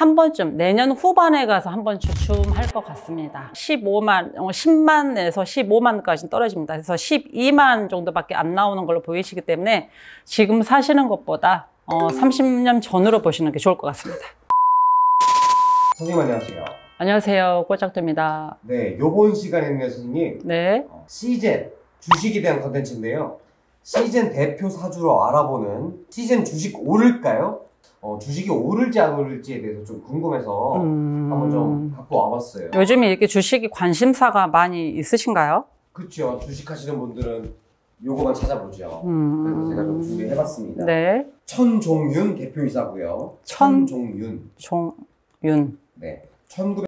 한 번쯤 내년 후반에 가서 한번 주춤할 것 같습니다. 15만, 10만에서 어, 15만까지 떨어집니다. 그래서 12만 정도밖에 안 나오는 걸로 보이시기 때문에 지금 사시는 것보다 어, 30년 전으로 보시는 게 좋을 것 같습니다. 선생님 안녕하세요. 안녕하세요. 꼬짝도입니다. 네, 요번 시간에는 선생님 네. 어, 시즌 주식에 대한 컨텐츠인데요. 시즌 대표 사주로 알아보는 시즌 주식 오를까요? 어, 주식이 오를지 안 오를지에 대해서 좀 궁금해서 음... 한번 좀 갖고 와봤어요. 요즘에 이렇게 주식이 관심사가 많이 있으신가요? 그렇죠. 주식하시는 분들은 요거만 찾아보죠. 음... 그래서 제가 좀 준비해봤습니다. 네. 천종윤 대표이사고요. 천... 천종윤. 종윤. 네. 1900...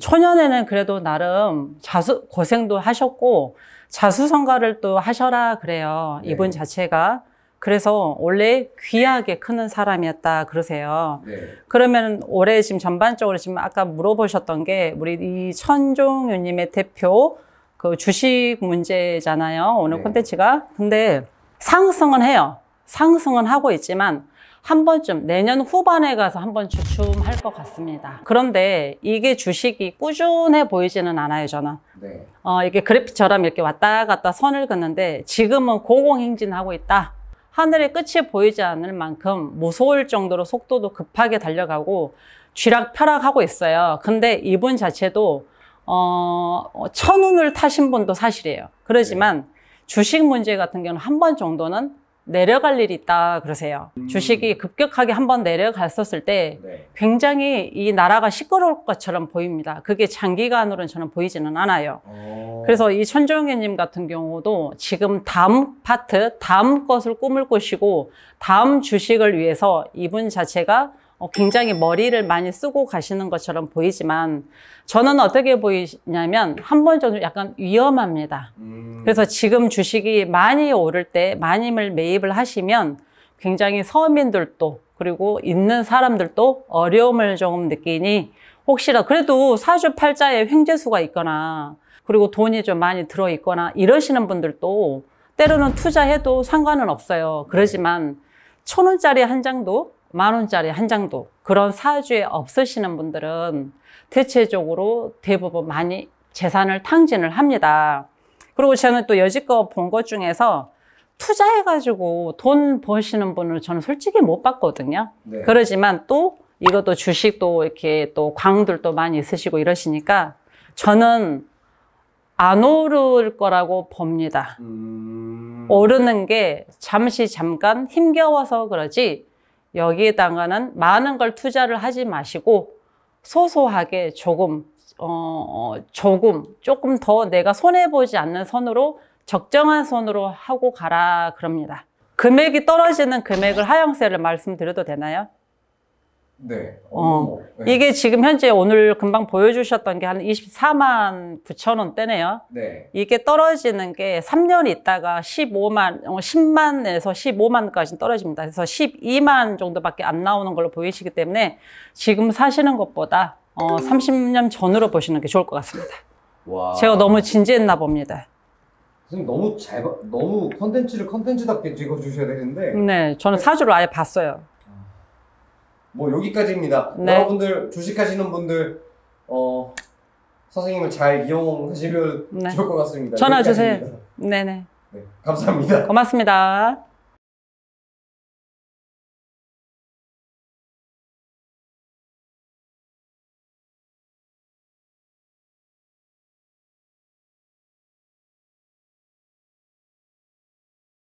초년에는 그래도 나름 자수 고생도 하셨고 자수성가를 또 하셔라 그래요. 네. 이분 자체가 그래서 원래 귀하게 크는 사람이었다 그러세요. 네. 그러면 올해 지금 전반적으로 지금 아까 물어보셨던 게 우리 이 천종윤님의 대표 그 주식 문제잖아요. 오늘 네. 콘텐츠가. 근데 상승은 해요. 상승은 하고 있지만 한 번쯤 내년 후반에 가서 한번 주춤할 것 같습니다. 그런데 이게 주식이 꾸준해 보이지는 않아요, 저는. 네. 어, 이게 그래프처럼 이렇게 왔다 갔다 선을 긋는데 지금은 고공행진하고 있다. 하늘의 끝이 보이지 않을 만큼 무서울 정도로 속도도 급하게 달려가고 쥐락펴락하고 있어요. 근데 이분 자체도 어, 어 천운을 타신 분도 사실이에요. 그러지만 네. 주식 문제 같은 경우는 한 번 정도는 내려갈 일이 있다 그러세요. 음. 주식이 급격하게 한번 내려갔었을 때 네. 굉장히 이 나라가 시끄러울 것처럼 보입니다. 그게 장기간으로는 저는 보이지는 않아요. 오. 어. 그래서 이 천종현님 같은 경우도 지금 다음 파트, 다음 것을 꿈을 꾸시고 다음 주식을 위해서 이분 자체가 어, 굉장히 머리를 많이 쓰고 가시는 것처럼 보이지만 저는 어떻게 보이냐면 한 번 정도 약간 위험합니다. 음. 그래서 지금 주식이 많이 오를 때 많이을 매입을 하시면 굉장히 서민들도 그리고 있는 사람들도 어려움을 조금 느끼니 혹시라 그래도 사주 팔자에 횡재수가 있거나 그리고 돈이 좀 많이 들어 있거나 이러시는 분들도 때로는 투자해도 상관은 없어요. 그러지만 네. 천 원짜리 한 장도 만 원짜리 한 장도 그런 사주에 없으시는 분들은 대체적으로 대부분 많이 재산을 탕진을 합니다. 그리고 저는 또 여지껏 본 것 중에서 투자해가지고 돈 버시는 분을 저는 솔직히 못 봤거든요. 네. 그러지만 또 이것도 주식도 이렇게 또 광들도 많이 있으시고 이러시니까 저는 안 오를 거라고 봅니다. 음... 오르는 게 잠시 잠깐 힘겨워서 그러지 여기에다가는 많은 걸 투자를 하지 마시고 소소하게 조금 어, 어 조금 조금 더 내가 손해 보지 않는 선으로 적정한 선으로 하고 가라 그럽니다. 금액이 떨어지는 금액을 하향세를 말씀드려도 되나요? 네. 어, 어, 네. 이게 지금 현재 오늘 금방 보여주셨던 게 한 24만 9천 원대네요. 네. 이게 떨어지는 게 3년 있다가 15만, 10만에서 어, 15만까지 떨어집니다. 그래서 12만 정도밖에 안 나오는 걸로 보이시기 때문에 지금 사시는 것보다 어, 30년 전으로 보시는 게 좋을 것 같습니다. 와. 제가 너무 진지했나 봅니다. 선생님 너무 잘, 너무 컨텐츠를 컨텐츠답게 찍어주셔야 되는데. 네, 저는 사주를 아예 봤어요. 뭐 여기까지입니다. 네. 여러분들 주식하시는 분들 어 선생님을 잘 이용하시면 네. 좋을 것 같습니다. 전화 여기까지입니다. 주세요. 네네. 네, 감사합니다. 고맙습니다.